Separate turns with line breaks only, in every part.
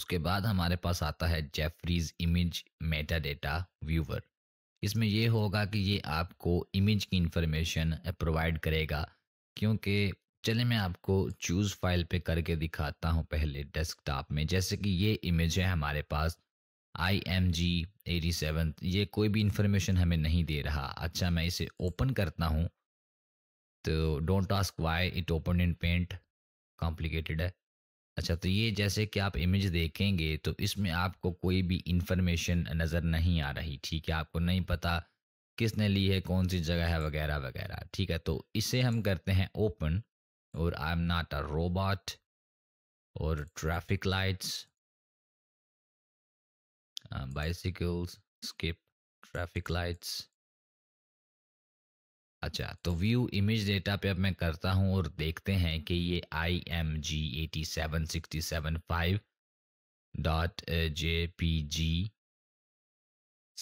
उसके बाद हमारे पास आता है Jeffrey's image metadata viewer इसमें यह होगा कि ये आपको इमेज की इंफॉर्मेशन प्रोवाइड करेगा क्योंकि चले मैं आपको चूज़ फाइल पे करके दिखाता हूँ पहले डेस्कटॉप में जैसे कि ये इमेज है हमारे पास I M G eighty seven ये कोई भी इंफॉर्मेशन हमें नहीं दे रहा अच्छा मैं इसे ओपन करता हूँ तो don't ask why it open in paint complicated है अच्छा तो ये जैसे कि आप इमेज देखेंगे तो इसमें आपको कोई भी इंफॉर्मेशन नज़र नहीं आ रही ठीक है आपको नहीं पता किसने ली है कौन सी जगह है वगैरह वगैरह ठीक है तो इसे हम करते हैं ओपन और I am not a robot और traffic lights bicycles skip traffic lights अच्छा तो व्यू इमेज डेटा पे अब मैं करता हूँ और देखते हैं कि ये I M G eighty seven sixty seven five dot J P G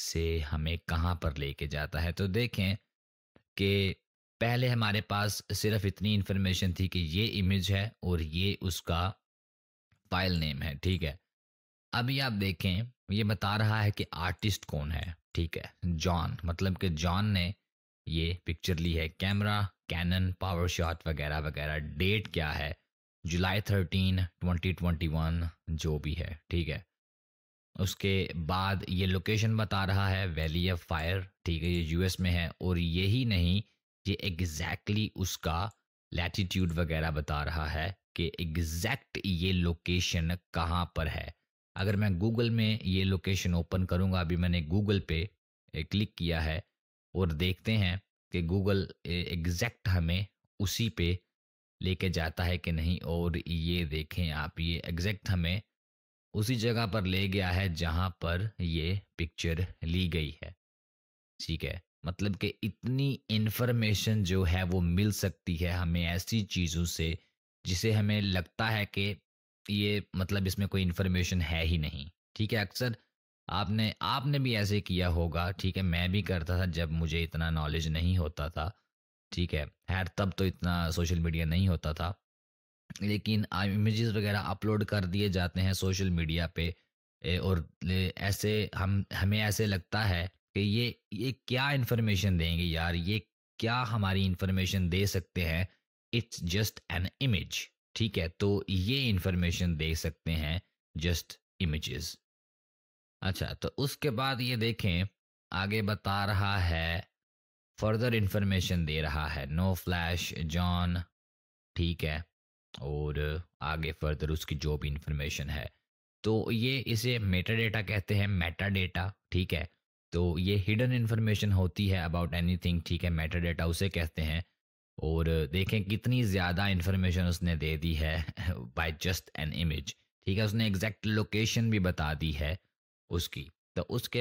से हमें कहाँ पर लेके जाता है तो देखें कि पहले हमारे पास सिर्फ इतनी इन्फॉर्मेशन थी कि ये इमेज है और ये उसका फाइल नेम है ठीक है अभी आप देखें ये बता रहा है कि आर्टिस्ट कौन है ठीक है जॉन मतलब कि जॉन ने ये पिक्चर ली है कैमरा कैनन पावर शॉट वगैरह वगैरह डेट क्या है July thirteen twenty twenty one जो भी है ठीक है उसके बाद ये लोकेशन बता रहा है वैली ऑफ फायर ठीक है ये यूएस में है और यही नहीं ये एग्जैक्टली exactly उसका लैटीट्यूड वगैरह बता रहा है कि एग्जैक्ट ये लोकेशन कहाँ पर है अगर मैं गूगल में ये लोकेशन ओपन करूँगा अभी मैंने गूगल पे क्लिक किया है और देखते हैं कि गूगल एग्जैक्ट हमें उसी पे लेके जाता है कि नहीं और ये देखें आप ये एग्जैक्ट हमें उसी जगह पर ले गया है जहाँ पर ये पिक्चर ली गई है ठीक है मतलब कि इतनी इन्फॉर्मेशन जो है वो मिल सकती है हमें ऐसी चीज़ों से जिसे हमें लगता है कि ये मतलब इसमें कोई इन्फॉर्मेशन है ही नहीं ठीक है अक्सर आपने आपने भी ऐसे किया होगा ठीक है मैं भी करता था जब मुझे इतना नॉलेज नहीं होता था ठीक है खैर तब तो इतना सोशल मीडिया नहीं होता था लेकिन इमेजेस वगैरह अपलोड कर दिए जाते हैं सोशल मीडिया पे और ऐसे हम हमें ऐसे लगता है कि ये ये क्या इन्फॉर्मेशन देंगे यार ये क्या हमारी इन्फॉर्मेशन दे सकते हैं इट्स जस्ट एन इमेज ठीक है तो ये इन्फॉर्मेशन दे सकते हैं जस्ट इमेजेस अच्छा तो उसके बाद ये देखें आगे बता रहा है फर्दर इंफॉर्मेशन दे रहा है नो फ्लैश जॉन ठीक है और आगे फर्दर उसकी जो भी इंफॉर्मेशन है तो ये इसे मेटा डेटा कहते हैं मेटा डेटा ठीक है तो ये हिडन इन्फॉर्मेशन होती है अबाउट एनीथिंग ठीक है मेटा डेटा उसे कहते हैं और देखें कितनी ज़्यादा इन्फॉर्मेशन उसने दे दी है बाय जस्ट एन इमेज ठीक है उसने एग्जैक्ट लोकेशन भी बता दी है उसकी तो उसके